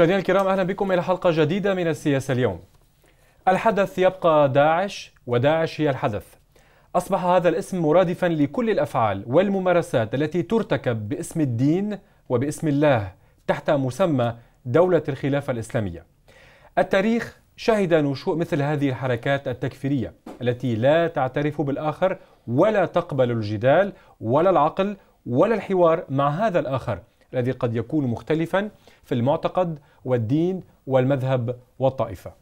مشاهدينا الكرام اهلا بكم الى حلقه جديده من السياسه اليوم. الحدث يبقى داعش وداعش هي الحدث. اصبح هذا الاسم مرادفا لكل الافعال والممارسات التي ترتكب باسم الدين وباسم الله تحت مسمى دوله الخلافه الاسلاميه. التاريخ شهد نشوء مثل هذه الحركات التكفيريه التي لا تعترف بالاخر ولا تقبل الجدال ولا العقل ولا الحوار مع هذا الاخر الذي قد يكون مختلفا في المعتقد والدين والمذهب والطائفه.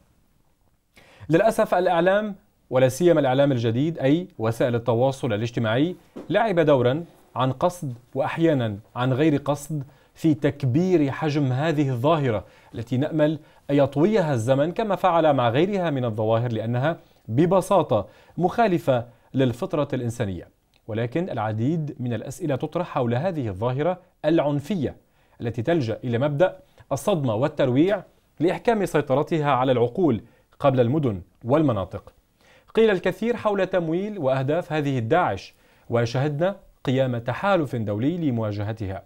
للاسف الاعلام ولا سيما الاعلام الجديد اي وسائل التواصل الاجتماعي لعب دورا عن قصد واحيانا عن غير قصد في تكبير حجم هذه الظاهره التي نامل ان يطويها الزمن كما فعل مع غيرها من الظواهر لانها ببساطه مخالفه للفطره الانسانيه. ولكن العديد من الأسئلة تطرح حول هذه الظاهرة العنفية التي تلجأ إلى مبدأ الصدمة والترويع لإحكام سيطرتها على العقول قبل المدن والمناطق قيل الكثير حول تمويل وأهداف هذه الداعش وشهدنا قيام تحالف دولي لمواجهتها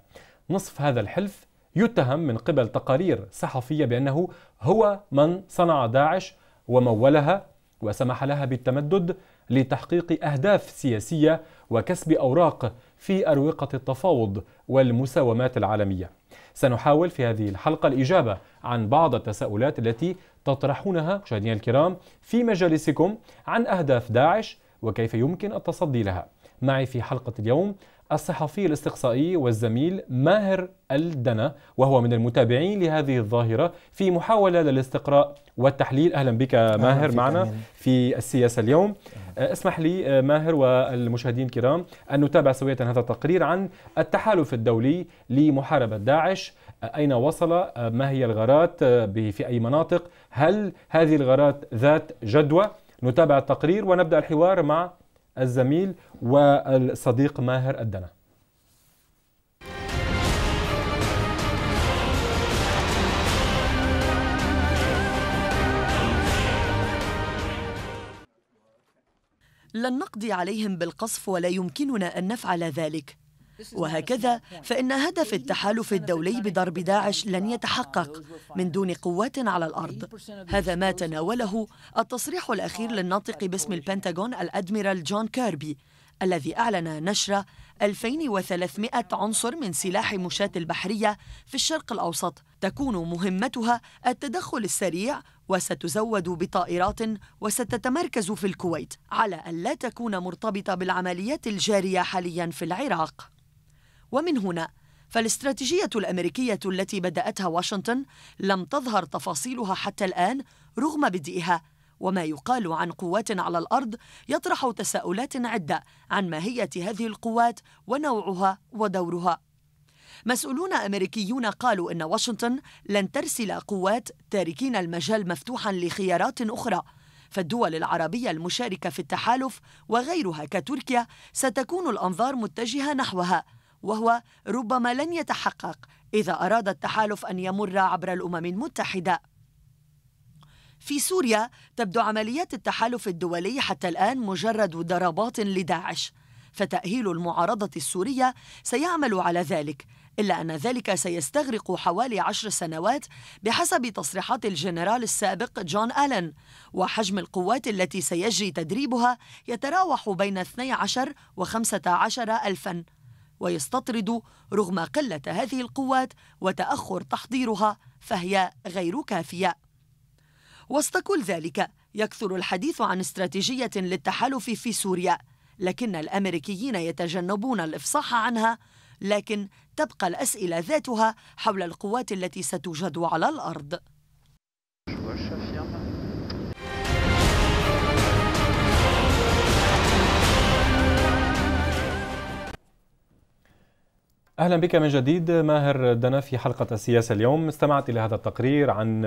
نصف هذا الحلف يتهم من قبل تقارير صحفية بأنه هو من صنع داعش ومولها وسمح لها بالتمدد لتحقيق أهداف سياسية وكسب أوراق في أروقة التفاوض والمساومات العالمية. سنحاول في هذه الحلقة الإجابة عن بعض التساؤلات التي تطرحونها مشاهدينا الكرام في مجالسكم عن أهداف داعش وكيف يمكن التصدي لها. معي في حلقة اليوم الصحفي الاستقصائي والزميل ماهر الدنا وهو من المتابعين لهذه الظاهرة في محاولة للاستقراء والتحليل أهلا بك ماهر أهلا معنا أمين. في السياسة اليوم أهلا. اسمح لي آه، ماهر والمشاهدين الكرام أن نتابع سوية هذا التقرير عن التحالف الدولي لمحاربة داعش آه، أين وصل آه، ما هي الغارات في أي مناطق هل هذه الغارات ذات جدوى نتابع التقرير ونبدأ الحوار مع الزميل والصديق ماهر الدنا لن نقضي عليهم بالقصف ولا يمكننا أن نفعل ذلك وهكذا فإن هدف التحالف الدولي بضرب داعش لن يتحقق من دون قوات على الأرض هذا ما تناوله التصريح الأخير للناطق باسم البنتاغون الأدميرال جون كيربي الذي أعلن نشر 2300 عنصر من سلاح مشاة البحرية في الشرق الأوسط تكون مهمتها التدخل السريع وستزود بطائرات وستتمركز في الكويت على أن لا تكون مرتبطة بالعمليات الجارية حاليا في العراق ومن هنا فالاستراتيجية الأمريكية التي بدأتها واشنطن لم تظهر تفاصيلها حتى الآن رغم بدئها وما يقال عن قوات على الأرض يطرح تساؤلات عدة عن ماهية هذه القوات ونوعها ودورها مسؤولون أمريكيون قالوا إن واشنطن لن ترسل قوات تاركين المجال مفتوحا لخيارات أخرى فالدول العربية المشاركة في التحالف وغيرها كتركيا ستكون الأنظار متجهة نحوها وهو ربما لن يتحقق إذا أراد التحالف أن يمر عبر الأمم المتحدة في سوريا تبدو عمليات التحالف الدولي حتى الآن مجرد ضربات لداعش فتأهيل المعارضة السورية سيعمل على ذلك إلا أن ذلك سيستغرق حوالي عشر سنوات بحسب تصريحات الجنرال السابق جون ألن وحجم القوات التي سيجري تدريبها يتراوح بين 12 و 15 ألفاً ويستطرد رغم قلة هذه القوات وتأخر تحضيرها فهي غير كافية وسط كل ذلك يكثر الحديث عن استراتيجية للتحالف في سوريا لكن الأمريكيين يتجنبون الإفصاح عنها لكن تبقى الأسئلة ذاتها حول القوات التي ستوجد على الأرض أهلا بك من جديد ماهر دنا في حلقة السياسة اليوم استمعت إلى هذا التقرير عن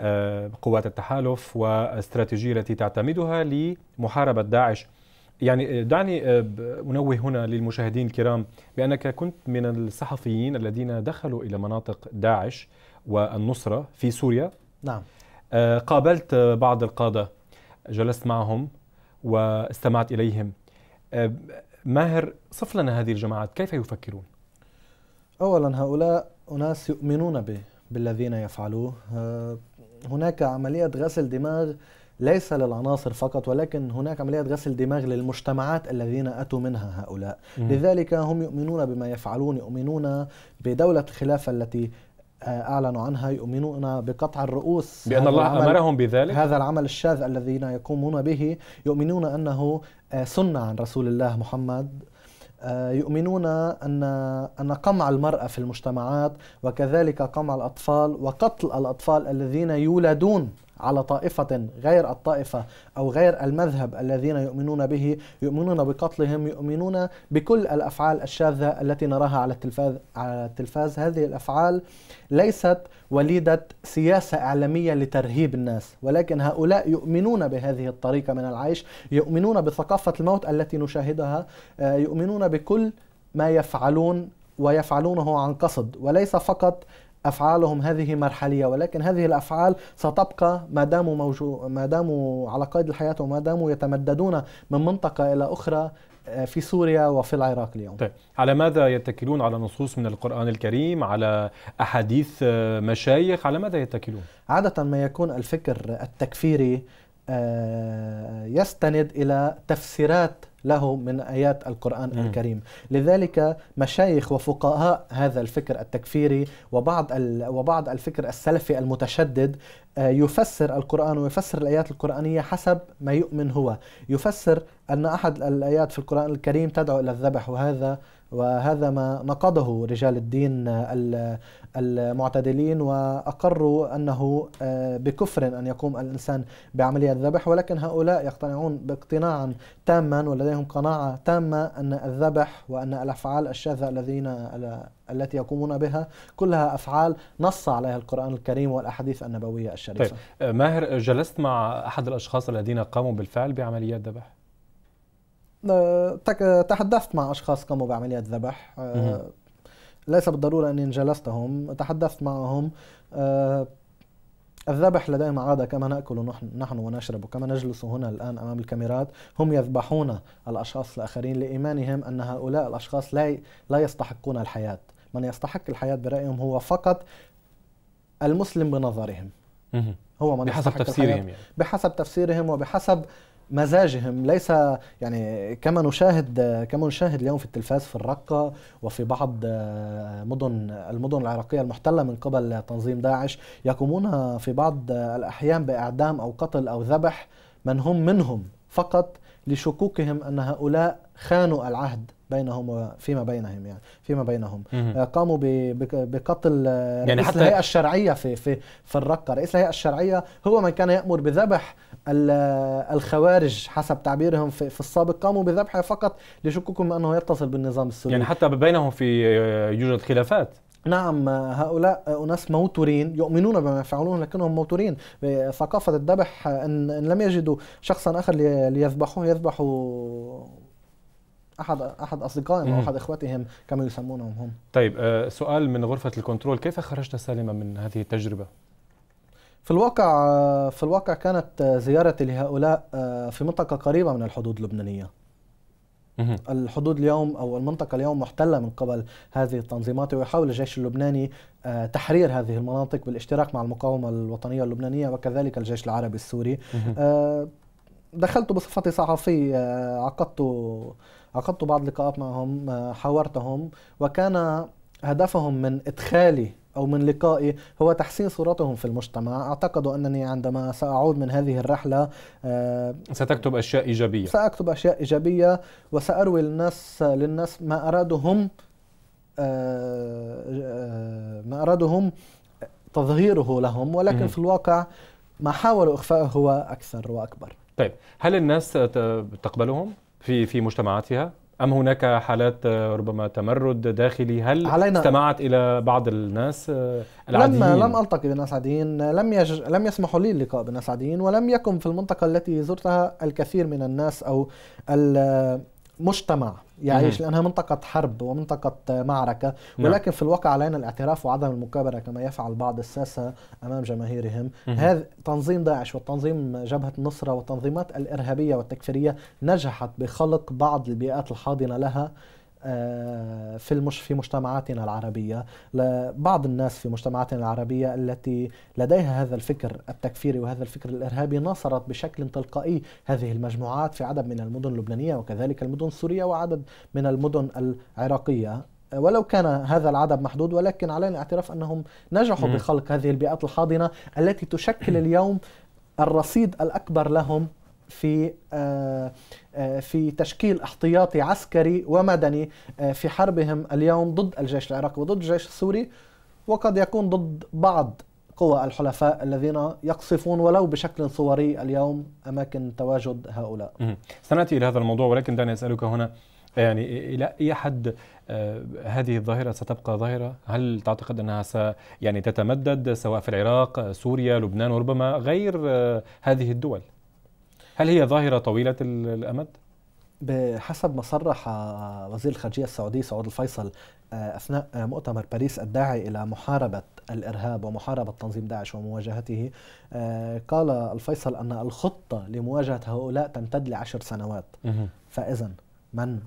آه، قوات التحالف والاستراتيجية التي تعتمدها لمحاربة داعش يعني آه، دعني آه، أنوه هنا للمشاهدين الكرام بأنك كنت من الصحفيين الذين دخلوا إلى مناطق داعش والنصرة في سوريا نعم قابلت بعض القادة جلست معهم واستمعت إليهم ماهر صف لنا هذه الجماعات كيف يفكرون اولا هؤلاء اناس يؤمنون به بالذين يفعلوه آه، هناك عمليه غسل دماغ ليس للعناصر فقط ولكن هناك عملية غسل دماغ للمجتمعات الذين أتوا منها هؤلاء م. لذلك هم يؤمنون بما يفعلون يؤمنون بدولة الخلافة التي آه، أعلنوا عنها يؤمنون بقطع الرؤوس بأن الله أمرهم بذلك هذا العمل الشاذ الذين يقومون به يؤمنون أنه آه، سنة عن رسول الله محمد آه، يؤمنون ان ان قمع المراه في المجتمعات وكذلك قمع الاطفال وقتل الاطفال الذين يولدون على طائفة غير الطائفة أو غير المذهب الذين يؤمنون به يؤمنون بقتلهم يؤمنون بكل الأفعال الشاذة التي نراها على التلفاز على التلفاز هذه الأفعال ليست وليدة سياسة إعلامية لترهيب الناس ولكن هؤلاء يؤمنون بهذه الطريقة من العيش يؤمنون بثقافة الموت التي نشاهدها آه، يؤمنون بكل ما يفعلون ويفعلونه عن قصد وليس فقط افعالهم هذه مرحليه ولكن هذه الافعال ستبقى ما داموا موجو ما داموا على قيد الحياه وما داموا يتمددون من منطقه الى اخرى آه، في سوريا وفي العراق اليوم طيب. على ماذا يتكلون على نصوص من القرآن الكريم على أحاديث آه، مشايخ على ماذا يتكلون عادة ما يكون الفكر التكفيري آه، يستند إلى تفسيرات له من آيات القرآن م. نعم. الكريم لذلك مشايخ وفقهاء هذا الفكر التكفيري وبعض, وبعض الفكر السلفي المتشدد آه، يفسر القرآن ويفسر الآيات القرآنية حسب ما يؤمن هو يفسر أن أحد الآيات في القرآن الكريم تدعو إلى الذبح وهذا وهذا ما نقضه رجال الدين المعتدلين واقروا انه آه، بكفر ان يقوم الانسان بعمليه الذبح ولكن هؤلاء يقتنعون باقتناعا تاما ولديهم قناعه تامه ان الذبح وان الافعال الشاذه الذين التي يقومون بها كلها افعال نص عليها القران الكريم والاحاديث النبويه الشريفه. طيب آه، ماهر آه، جلست مع احد الاشخاص الذين قاموا بالفعل بعمليات ذبح؟ آه، تحدثت مع اشخاص قاموا بعمليات ذبح آه، ليس بالضروره اني انجلستهم تحدثت معهم آه، الذبح لديهم عادة كما نأكل نحن, ونشرب وكما نجلس هنا الآن أمام الكاميرات هم يذبحون الأشخاص الآخرين لإيمانهم أن هؤلاء الأشخاص لا, لا يستحقون الحياة من يستحق الحياة برأيهم هو فقط المسلم بنظرهم هو من بحسب تفسيرهم يعني. بحسب تفسيرهم وبحسب مزاجهم ليس يعني كما نشاهد كما نشاهد اليوم في التلفاز في الرقة وفي بعض آه، مدن المدن العراقية المحتلة من قبل تنظيم داعش يقومون في بعض الأحيان بإعدام أو قتل أو ذبح من هم منهم فقط لشكوكهم أن هؤلاء خانوا العهد بينهم وفيما بينهم يعني فيما بينهم مم. آه، قاموا بقتل آه، يعني رئيس حتى الهيئه الشرعيه في في في الرقه رئيس الهيئه الشرعيه هو من كان يامر بذبح آه، الخوارج حسب تعبيرهم في, في السابق قاموا بذبحه فقط لشكوكهم انه يتصل بالنظام السوري يعني حتى بينهم في يوجد خلافات نعم هؤلاء أناس موتورين يؤمنون بما يفعلون لكنهم موتورين ثقافة الذبح إن, إن لم يجدوا شخصا آخر ليذبحوه يذبحوا احد احد اصدقائهم او احد اخوتهم كما يسمونهم هم طيب آه، سؤال من غرفه الكنترول كيف خرجت سالما من هذه التجربه في الواقع آه، في الواقع كانت آه، زيارتي لهؤلاء في منطقه قريبه من الحدود اللبنانيه الحدود اليوم او المنطقه اليوم محتله من قبل هذه التنظيمات ويحاول الجيش اللبناني آه، تحرير هذه المناطق بالاشتراك مع المقاومه الوطنيه اللبنانيه وكذلك الجيش العربي السوري آه، دخلت بصفتي صحفي آه، عقدت عقدت بعض اللقاءات معهم حاورتهم وكان هدفهم من ادخالي أو من لقائي هو تحسين صورتهم في المجتمع أعتقد أنني عندما سأعود من هذه الرحلة آه، ستكتب أشياء إيجابية سأكتب أشياء إيجابية وسأروي للناس, للناس ما أرادهم آه، آه، ما أرادهم تظهيره لهم ولكن م. في الواقع ما حاولوا إخفائه هو أكثر وأكبر طيب هل الناس تقبلهم في في مجتمعاتها أم هناك حالات آه، ربما تمرد داخلي هل علينا استمعت إلى بعض الناس آه، العاديين؟ لم لم ألتقي بناس عاديين لم يج... لم يسمحوا لي اللقاء بناس عاديين ولم يكن في المنطقة التي زرتها الكثير من الناس أو المجتمع يعيش لأنها منطقة حرب ومنطقة معركة نعم. ولكن في الواقع علينا الاعتراف وعدم المكابرة كما يفعل بعض الساسة أمام جماهيرهم هذا تنظيم داعش وتنظيم جبهة النصرة والتنظيمات الإرهابية والتكفيرية نجحت بخلق بعض البيئات الحاضنة لها في المش في مجتمعاتنا العربية لبعض الناس في مجتمعاتنا العربية التي لديها هذا الفكر التكفيري وهذا الفكر الإرهابي ناصرت بشكل تلقائي هذه المجموعات في عدد من المدن اللبنانية وكذلك المدن السورية وعدد من المدن العراقية ولو كان هذا العدد محدود ولكن علينا الاعتراف انهم نجحوا بخلق هذه البيئات الحاضنه التي تشكل اليوم الرصيد الاكبر لهم في آه، آه، في تشكيل احتياطي عسكري ومدني آه، في حربهم اليوم ضد الجيش العراقي وضد الجيش السوري وقد يكون ضد بعض قوى الحلفاء الذين يقصفون ولو بشكل صوري اليوم اماكن تواجد هؤلاء. سناتي الى هذا الموضوع ولكن دعني اسالك هنا يعني الى اي حد هذه الظاهره ستبقى ظاهره؟ هل تعتقد انها س يعني تتمدد سواء في العراق، سوريا، لبنان وربما غير هذه الدول؟ هل هي ظاهرة طويلة الأمد؟ بحسب ما صرح آه، وزير الخارجية السعودي سعود الفيصل آه، أثناء آه، مؤتمر باريس الداعي إلى محاربة الإرهاب ومحاربة تنظيم داعش ومواجهته قال الفيصل أن الخطة لمواجهة هؤلاء تمتد لعشر سنوات فإذا من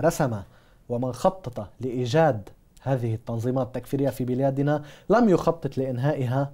رسم ومن خطط لإيجاد هذه التنظيمات التكفيرية في بلادنا لم يخطط لإنهائها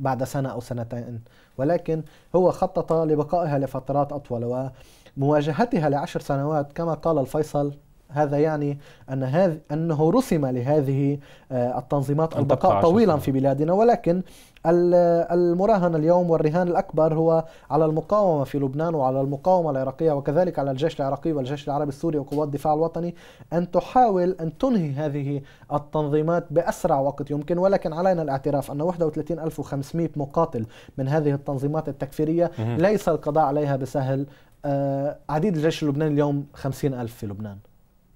بعد سنة أو سنتين ولكن هو خطط لبقائها لفترات أطول ومواجهتها لعشر سنوات كما قال الفيصل هذا يعني أن هذ أنه رسم لهذه آه، التنظيمات البقاء طويلا في بلادنا ولكن المراهن اليوم والرهان الأكبر هو على المقاومة في لبنان وعلى المقاومة العراقية وكذلك على الجيش العراقي والجيش العربي السوري وقوات الدفاع الوطني أن تحاول أن تنهي هذه التنظيمات بأسرع وقت يمكن ولكن علينا الاعتراف أن 31500 مقاتل من هذه التنظيمات التكفيرية ليس القضاء عليها بسهل آه، عديد الجيش اللبناني اليوم 50000 في لبنان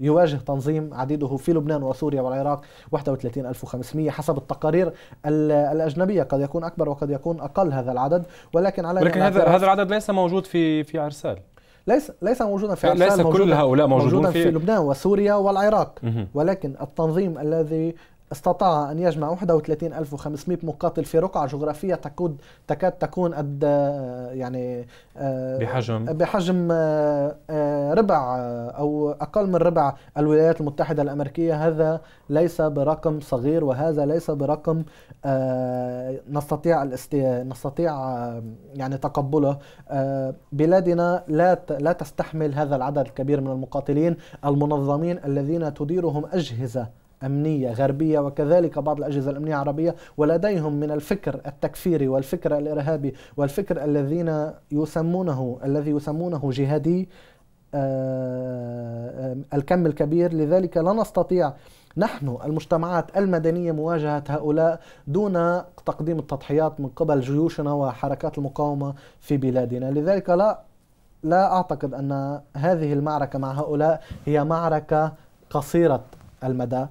يواجه تنظيم عديده في لبنان وسوريا والعراق 31500 حسب التقارير الاجنبيه قد يكون اكبر وقد يكون اقل هذا العدد ولكن على ولكن هذا هذا العدد ليس موجود في في عرسال ليس ليس موجودا في ليس كل هؤلاء موجودون, موجوداً في, في لبنان وسوريا والعراق ولكن التنظيم الذي استطاع أن يجمع 31500 مقاتل في رقعة جغرافية تكاد تكاد تكون قد آه، يعني آه، بحجم بحجم آه، ربع أو أقل من ربع الولايات المتحدة الأمريكية هذا ليس برقم صغير وهذا ليس برقم نستطيع الاستي... نستطيع يعني تقبله بلادنا لا لا تستحمل هذا العدد الكبير من المقاتلين المنظمين الذين تديرهم أجهزة أمنية غربية وكذلك بعض الأجهزة الأمنية العربية ولديهم من الفكر التكفيري والفكر الإرهابي والفكر الذين يسمونه الذي يسمونه جهادي آه، آه، الكم الكبير لذلك لا نستطيع نحن المجتمعات المدنية مواجهة هؤلاء دون تقديم التضحيات من قبل جيوشنا وحركات المقاومة في بلادنا لذلك لا لا أعتقد أن هذه المعركة مع هؤلاء هي معركة قصيرة المدى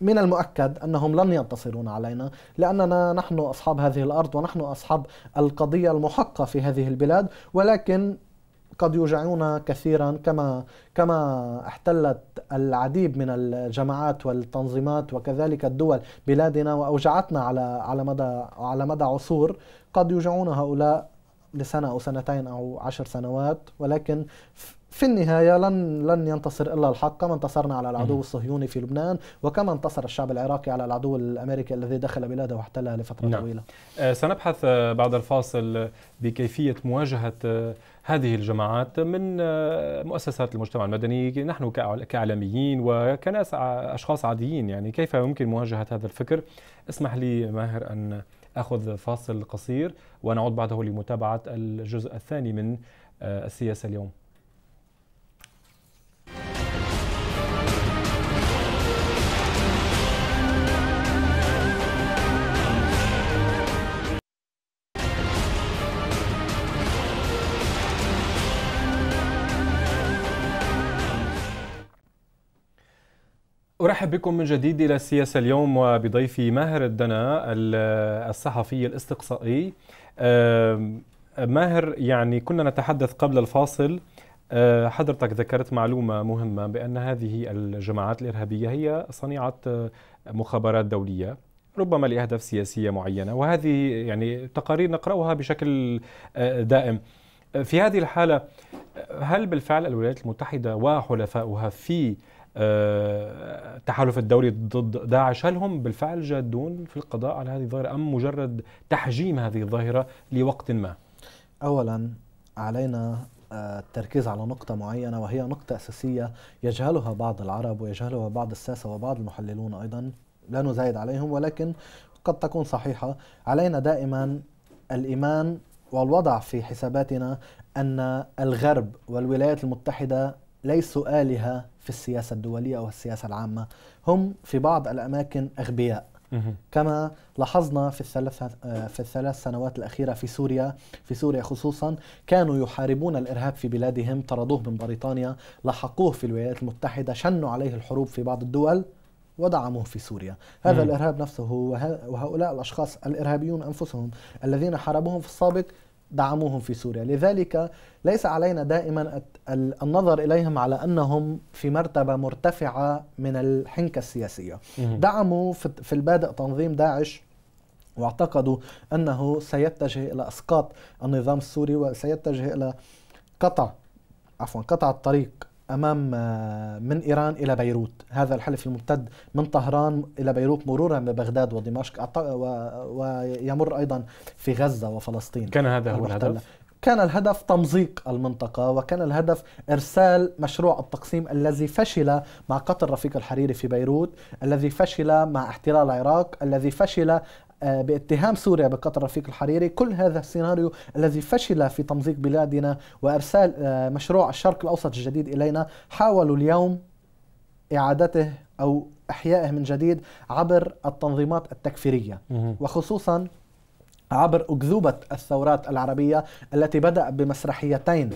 من المؤكد أنهم لن ينتصرون علينا لأننا نحن أصحاب هذه الأرض ونحن أصحاب القضية المحقة في هذه البلاد ولكن قد يوجعون كثيرا كما كما احتلت العديد من الجماعات والتنظيمات وكذلك الدول بلادنا واوجعتنا على على مدى على مدى عصور قد يوجعون هؤلاء لسنه او سنتين او عشر سنوات ولكن في النهاية لن لن ينتصر إلا الحق كما انتصرنا على العدو الصهيوني في لبنان وكما انتصر الشعب العراقي على العدو الأمريكي الذي دخل بلاده واحتلها لفترة نعم. طويلة آه، سنبحث آه، بعد الفاصل آه، بكيفية مواجهة هذه الجماعات من مؤسسات المجتمع المدني نحن كاعلاميين وكناس أشخاص عاديين يعني كيف يمكن مواجهة هذا الفكر اسمح لي ماهر أن أخذ فاصل قصير ونعود بعده لمتابعة الجزء الثاني من السياسة اليوم أرحب بكم من جديد إلى السياسة اليوم وبضيفي ماهر الدنا الصحفي الاستقصائي ماهر يعني كنا نتحدث قبل الفاصل آه، حضرتك ذكرت معلومة مهمة بأن هذه الجماعات الإرهابية هي صنيعة آه، مخابرات دولية ربما لأهداف سياسية معينة وهذه يعني تقارير نقرأها بشكل آه، دائم في هذه الحالة هل بالفعل الولايات المتحدة وحلفاؤها في آه، التحالف الدولي ضد داعش هل هم بالفعل جادون في القضاء على هذه الظاهرة أم مجرد تحجيم هذه الظاهرة لوقت ما أولا علينا آه، التركيز على نقطة معينة وهي نقطة أساسية يجهلها بعض العرب ويجهلها بعض الساسة وبعض المحللون أيضا لا نزايد عليهم ولكن قد تكون صحيحة علينا دائما الإيمان والوضع في حساباتنا أن الغرب والولايات المتحدة ليسوا آلهة في السياسة الدولية أو السياسة العامة هم في بعض الأماكن أغبياء كما لاحظنا في الثلاث آه، في الثلاث سنوات الاخيره في سوريا في سوريا خصوصا كانوا يحاربون الارهاب في بلادهم طردوه من بريطانيا لحقوه في الولايات المتحده شنوا عليه الحروب في بعض الدول ودعموه في سوريا هذا الارهاب نفسه وهؤلاء الاشخاص الارهابيون انفسهم الذين حاربوهم في السابق دعموهم في سوريا لذلك ليس علينا دائما النظر إليهم على أنهم في مرتبة مرتفعة من الحنكة السياسية دعموا في البادئ تنظيم داعش واعتقدوا أنه سيتجه إلى إسقاط النظام السوري وسيتجه إلى قطع عفوا قطع الطريق امام آه، من ايران الى بيروت، هذا الحلف الممتد من طهران الى بيروت مرورا ببغداد ودمشق ويمر ايضا في غزه وفلسطين. كان هذا هو الهدف؟ كان الهدف تمزيق المنطقة وكان الهدف إرسال مشروع التقسيم الذي فشل مع قتل رفيق الحريري في بيروت الذي فشل مع احتلال العراق الذي فشل آه، باتهام سوريا بقتل رفيق الحريري كل هذا السيناريو الذي فشل في تمزيق بلادنا وإرسال آه، مشروع الشرق الأوسط الجديد إلينا حاولوا اليوم إعادته أو إحيائه من جديد عبر التنظيمات التكفيرية وخصوصا عبر أكذوبة الثورات العربية التي بدأ بمسرحيتين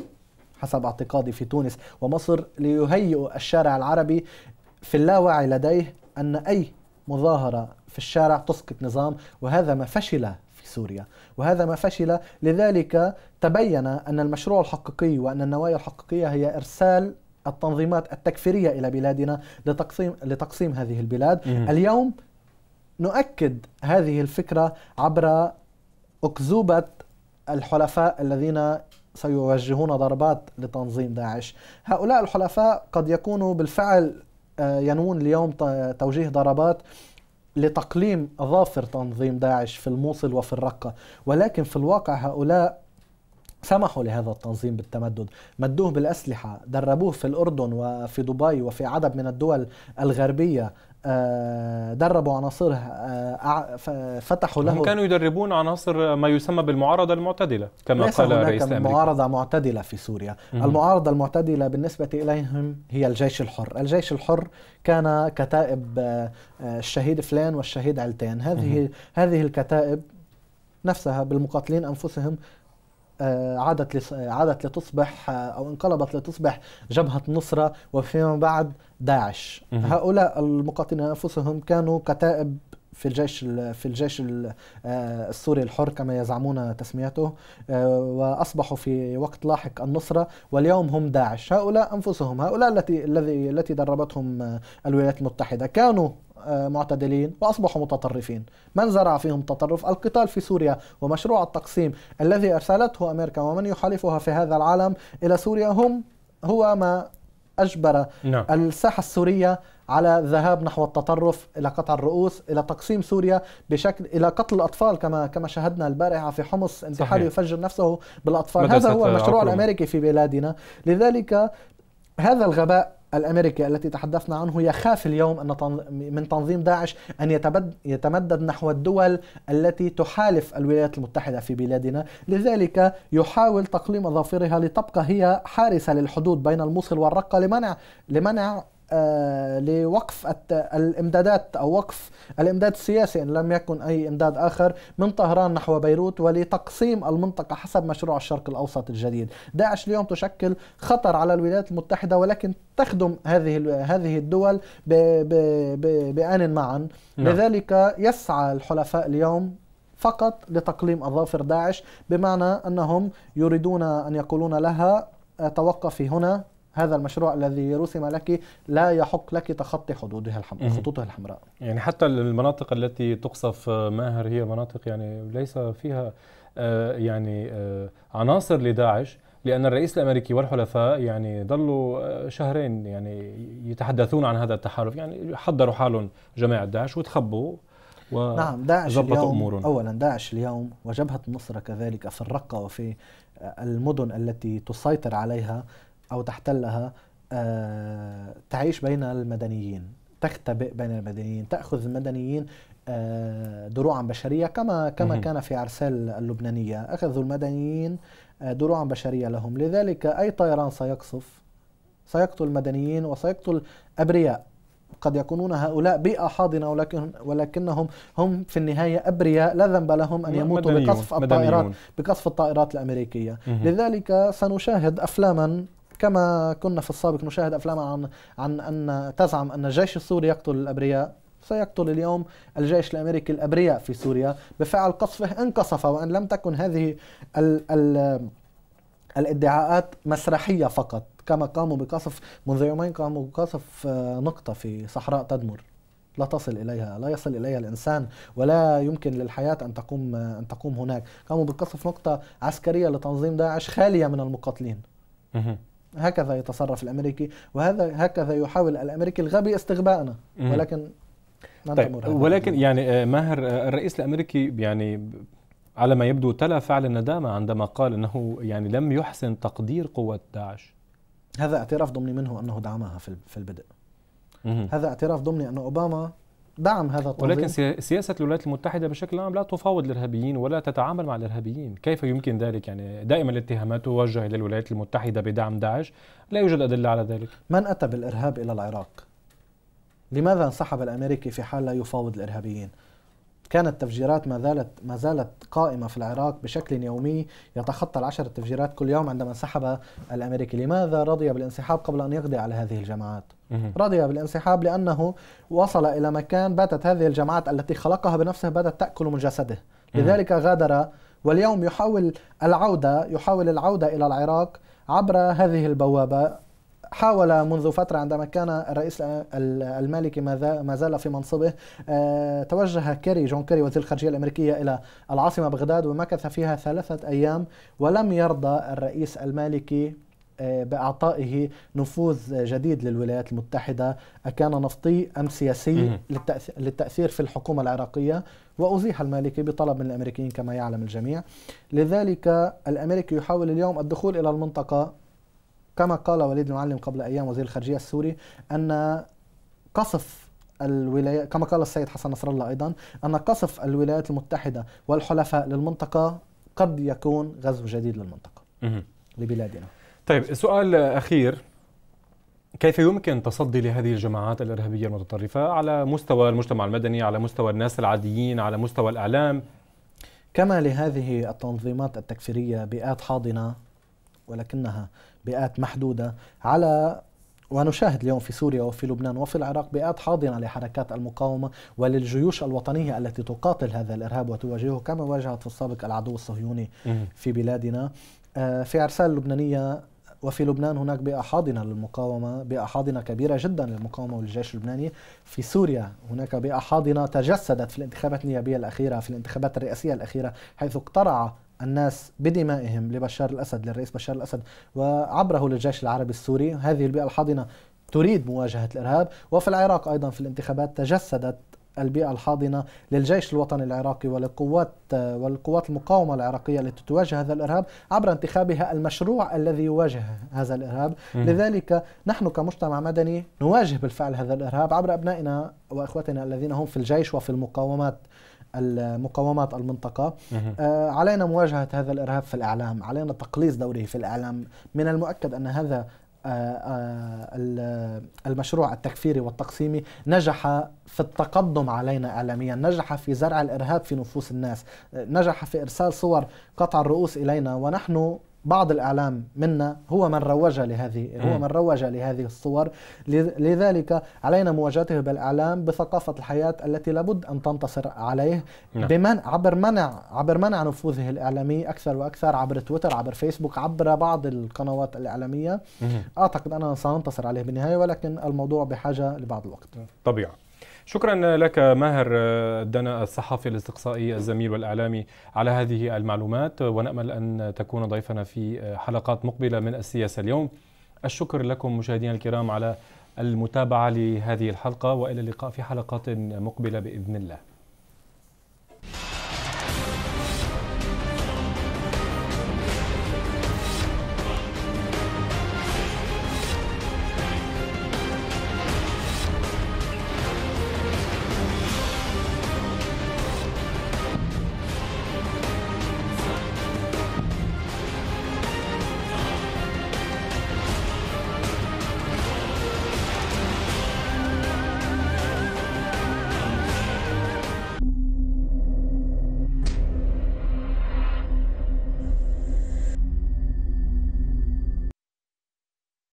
حسب اعتقادي في تونس ومصر ليهيئوا الشارع العربي في اللاوعي لديه أن أي مظاهرة في الشارع تسقط نظام وهذا ما فشل في سوريا وهذا ما فشل لذلك تبين أن المشروع الحقيقي وأن النوايا الحقيقية هي إرسال التنظيمات التكفيرية إلى بلادنا لتقسيم, لتقسيم هذه البلاد مم. اليوم نؤكد هذه الفكرة عبر أكذوبة الحلفاء الذين سيوجهون ضربات لتنظيم داعش هؤلاء الحلفاء قد يكونوا بالفعل آه، ينوون اليوم توجيه ضربات لتقليم ظافر تنظيم داعش في الموصل وفي الرقة ولكن في الواقع هؤلاء سمحوا لهذا التنظيم بالتمدد مدوه بالأسلحة دربوه في الأردن وفي دبي وفي عدد من الدول الغربية آه، دربوا عناصرها آه، فتحوا له هم كانوا يدربون عناصر ما يسمى بالمعارضة المعتدلة كما ليس قال هناك رئيس أمريكا معارضة معتدلة في سوريا مم. المعارضة المعتدلة بالنسبة إليهم هي الجيش الحر الجيش الحر كان كتائب آه، الشهيد فلان والشهيد علتان هذه مم. هذه الكتائب نفسها بالمقاتلين أنفسهم آه، عادت آه، عادت لتصبح آه، او انقلبت لتصبح جبهه النصره وفيما بعد داعش هؤلاء المقاتلين انفسهم كانوا كتائب في الجيش في الجيش آه، السوري الحر كما يزعمون تسميته آه، واصبحوا في وقت لاحق النصره واليوم هم داعش هؤلاء انفسهم هؤلاء التي الذي التي دربتهم آه، الولايات المتحده كانوا معتدلين واصبحوا متطرفين، من زرع فيهم التطرف؟ القتال في سوريا ومشروع التقسيم الذي ارسلته امريكا ومن يحالفها في هذا العالم الى سوريا هم هو ما اجبر نعم. الساحه السوريه على الذهاب نحو التطرف الى قطع الرؤوس الى تقسيم سوريا بشكل الى قتل الاطفال كما كما شاهدنا البارحه في حمص انتحار يفجر نفسه بالاطفال هذا هو المشروع عقرم. الامريكي في بلادنا لذلك هذا الغباء الامريكي التي تحدثنا عنه يخاف اليوم ان من تنظيم داعش ان يتمدد نحو الدول التي تحالف الولايات المتحده في بلادنا، لذلك يحاول تقليم اظافرها لتبقى هي حارسه للحدود بين الموصل والرقه لمنع لمنع آه، لوقف الامدادات او وقف الامداد السياسي ان لم يكن اي امداد اخر من طهران نحو بيروت ولتقسيم المنطقه حسب مشروع الشرق الاوسط الجديد. داعش اليوم تشكل خطر على الولايات المتحده ولكن تخدم هذه هذه الدول ب ب بآن معا، نعم. لذلك يسعى الحلفاء اليوم فقط لتقليم اظافر داعش بمعنى انهم يريدون ان يقولون لها آه، توقفي هنا هذا المشروع الذي رسم لك لا يحق لك تخطي حدودها الحمراء خطوطها الحمراء يعني حتى المناطق التي تقصف آه، ماهر هي مناطق يعني ليس فيها آه، يعني آه، عناصر لداعش لأن الرئيس الأمريكي والحلفاء يعني ظلوا شهرين يعني يتحدثون عن هذا التحالف يعني حضروا حالهم جماعة داعش وتخبوا و نعم داعش اليوم أمورهم. أولا داعش اليوم وجبهة النصرة كذلك في الرقة وفي المدن التي تسيطر عليها أو تحتلها آه، تعيش بين المدنيين تختبئ بين المدنيين تأخذ المدنيين آه، دروعا بشريه كما كما كان في عرسال اللبنانيه اخذوا المدنيين آه، دروعا بشريه لهم لذلك اي طيران سيقصف سيقتل المدنيين وسيقتل ابرياء قد يكونون هؤلاء بيئة حاضنة ولكن ولكنهم هم في النهاية أبرياء لا ذنب لهم أن يموتوا مدنيون. بقصف الطائرات مدنيون. بقصف الطائرات الأمريكية لذلك سنشاهد أفلاما كما كنا في السابق نشاهد أفلاما عن, عن أن تزعم أن الجيش السوري يقتل الأبرياء سيقتل اليوم الجيش الامريكي الابرياء في سوريا بفعل قصفه ان قصف وان لم تكن هذه ال ال الادعاءات مسرحيه فقط كما قاموا بقصف منذ يومين قاموا بقصف آه، نقطه في صحراء تدمر لا تصل اليها لا يصل اليها الانسان ولا يمكن للحياه ان تقوم آه، ان تقوم هناك قاموا بقصف نقطه عسكريه لتنظيم داعش خاليه من المقاتلين هكذا يتصرف الامريكي وهذا هكذا يحاول الامريكي الغبي استغبائنا ولكن طيب ولكن يعني آه، ماهر آه، الرئيس الامريكي يعني على ما يبدو تلا فعل الندامه عندما قال انه يعني لم يحسن تقدير قوه داعش هذا اعتراف ضمني منه انه دعمها في البدء هذا اعتراف ضمني ان اوباما دعم هذا التنظيم ولكن سياسة الولايات المتحدة بشكل عام لا تفاوض الإرهابيين ولا تتعامل مع الإرهابيين كيف يمكن ذلك يعني دائما الاتهامات توجه إلى الولايات المتحدة بدعم داعش لا يوجد أدلة على ذلك من أتى بالإرهاب إلى العراق؟ لماذا انسحب الأمريكي في حال لا يفاوض الإرهابيين؟ كانت تفجيرات ما زالت ما زالت قائمه في العراق بشكل يومي يتخطى العشر تفجيرات كل يوم عندما انسحب الامريكي، لماذا رضي بالانسحاب قبل ان يقضي على هذه الجماعات؟ رضي بالانسحاب لأنه وصل إلى مكان باتت هذه الجماعات التي خلقها بنفسه باتت تأكل من جسده لذلك غادر واليوم يحاول العودة يحاول العودة إلى العراق عبر هذه البوابة حاول منذ فترة عندما كان الرئيس المالكي ما زال في منصبه آه، توجه كيري جون كيري وزير الخارجية الأمريكية إلى العاصمة بغداد ومكث فيها ثلاثة أيام ولم يرضى الرئيس المالكي آه، باعطائه نفوذ جديد للولايات المتحده اكان نفطي ام سياسي للتاثير في الحكومه العراقيه وازيح المالكي بطلب من الامريكيين كما يعلم الجميع لذلك الامريكي يحاول اليوم الدخول الى المنطقه كما قال وليد المعلم قبل ايام وزير الخارجيه السوري ان قصف الولايات كما قال السيد حسن نصر الله ايضا ان قصف الولايات المتحده والحلفاء للمنطقه قد يكون غزو جديد للمنطقه لبلادنا طيب سؤال اخير كيف يمكن تصدي لهذه الجماعات الارهابيه المتطرفه على مستوى المجتمع المدني على مستوى الناس العاديين على مستوى الاعلام كما لهذه التنظيمات التكفيريه بيئات حاضنه ولكنها بيئات محدوده على ونشاهد اليوم في سوريا وفي لبنان وفي العراق بيئات حاضنه لحركات المقاومه وللجيوش الوطنيه التي تقاتل هذا الارهاب وتواجهه كما واجهت في السابق العدو الصهيوني في بلادنا آه، في عرسال اللبنانيه وفي لبنان هناك بيئة حاضنة للمقاومة بيئة حاضنة كبيرة جدا للمقاومة والجيش اللبناني في سوريا هناك بيئة حاضنة تجسدت في الانتخابات النيابية الأخيرة في الانتخابات الرئاسية الأخيرة حيث اقترع الناس بدمائهم لبشار الأسد للرئيس بشار الأسد وعبره للجيش العربي السوري هذه البيئة الحاضنة تريد مواجهة الإرهاب وفي العراق أيضا في الانتخابات تجسدت البيئة الحاضنة للجيش الوطني العراقي ولقوات والقوات المقاومة العراقية التي تواجه هذا الإرهاب عبر انتخابها المشروع الذي يواجه هذا الإرهاب لذلك نحن كمجتمع مدني نواجه بالفعل هذا الإرهاب عبر أبنائنا وإخوتنا الذين هم في الجيش وفي المقاومات المقاومات المنطقة آه علينا مواجهة هذا الإرهاب في الإعلام علينا تقليص دوره في الإعلام من المؤكد أن هذا آه، آه، المشروع التكفيري والتقسيمي نجح في التقدم علينا اعلاميا، نجح في زرع الارهاب في نفوس الناس، آه، نجح في ارسال صور قطع الرؤوس الينا ونحن بعض الاعلام منا هو من روج لهذه هو من روج لهذه الصور لذلك علينا مواجهته بالاعلام بثقافه الحياه التي لابد ان تنتصر عليه نعم. بمن عبر منع عبر منع نفوذه الاعلامي اكثر واكثر عبر تويتر عبر فيسبوك عبر بعض القنوات الاعلاميه اعتقد اننا سننتصر عليه بالنهايه ولكن الموضوع بحاجه لبعض الوقت طبيعي شكرا لك ماهر دنا الصحفي الاستقصائي الزميل والإعلامي على هذه المعلومات ونأمل أن تكون ضيفنا في حلقات مقبلة من السياسة اليوم الشكر لكم مشاهدينا الكرام على المتابعة لهذه الحلقة وإلى اللقاء في حلقات مقبلة بإذن الله